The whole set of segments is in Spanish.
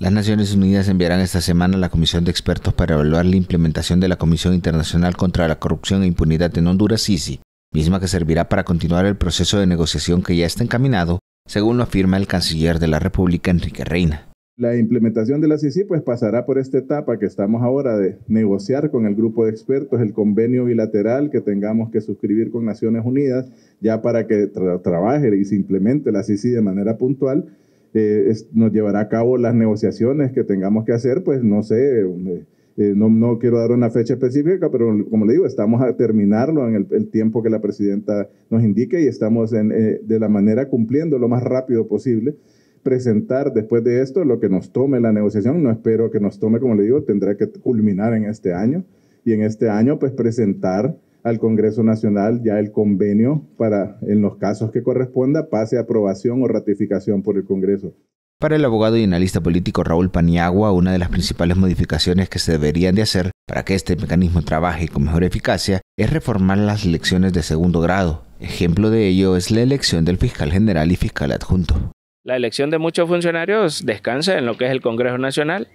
Las Naciones Unidas enviarán esta semana a la Comisión de Expertos para evaluar la implementación de la Comisión Internacional contra la Corrupción e Impunidad en Honduras, CICI, misma que servirá para continuar el proceso de negociación que ya está encaminado, según lo afirma el canciller de la República, Enrique Reina. La implementación de la CICI pues, pasará por esta etapa que estamos ahora de negociar con el grupo de expertos el convenio bilateral que tengamos que suscribir con Naciones Unidas ya para que trabaje y se implemente la CICI de manera puntual este, nos llevará a cabo las negociaciones que tengamos que hacer, pues no sé, eh, eh, no, quiero dar una fecha específica, pero como le digo, estamos a terminarlo en el, tiempo que la presidenta nos indique y estamos en, eh, de la manera cumpliendo lo más rápido posible presentar después de esto lo que nos tome la negociación, no espero que nos tome, como le digo, tendrá que culminar en este año y en este año pues presentar al Congreso Nacional ya el convenio para, en los casos que corresponda, pase a aprobación o ratificación por el Congreso. Para el abogado y analista político Raúl Paniagua, una de las principales modificaciones que se deberían de hacer para que este mecanismo trabaje con mejor eficacia es reformar las elecciones de segundo grado. Ejemplo de ello es la elección del fiscal general y fiscal adjunto. La elección de muchos funcionarios descansa en lo que es el Congreso Nacional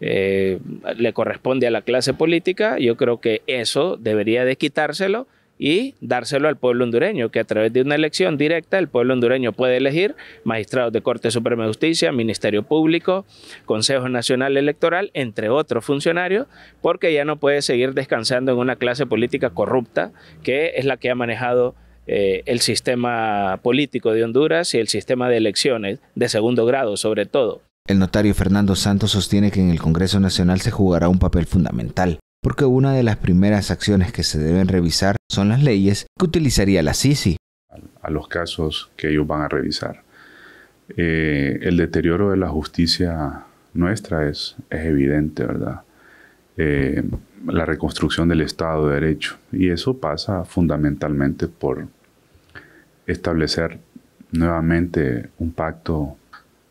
eh, le corresponde a la clase política, yo creo que eso debería de quitárselo y dárselo al pueblo hondureño, que a través de una elección directa el pueblo hondureño puede elegir magistrados de Corte Suprema de Justicia, Ministerio Público, Consejo Nacional Electoral, entre otros funcionarios, porque ya no puede seguir descansando en una clase política corrupta, que es la que ha manejado eh, el sistema político de Honduras y el sistema de elecciones de segundo grado, sobre todo. El notario Fernando Santos sostiene que en el Congreso Nacional se jugará un papel fundamental, porque una de las primeras acciones que se deben revisar son las leyes que utilizaría la CICI. A los casos que ellos van a revisar. Eh, el deterioro de la justicia nuestra es, evidente, ¿verdad? Eh, la reconstrucción del Estado de Derecho. Y eso pasa fundamentalmente por establecer nuevamente un pacto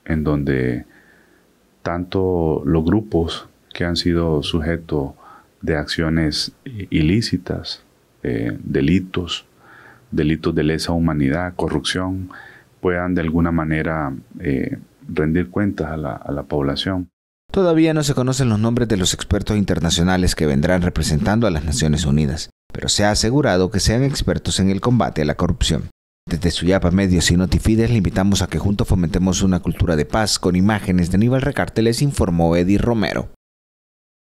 en donde tanto los grupos que han sido sujetos de acciones ilícitas, eh, delitos, delitos de lesa humanidad, corrupción, puedan de alguna manera eh, rendir cuentas a la, a la población. Todavía no se conocen los nombres de los expertos internacionales que vendrán representando a las Naciones Unidas, pero se ha asegurado que sean expertos en el combate a la corrupción. Desde yapa Medios y Notifides le invitamos a que juntos fomentemos una cultura de paz con imágenes de Aníbal Recarte, les informó Eddie Romero.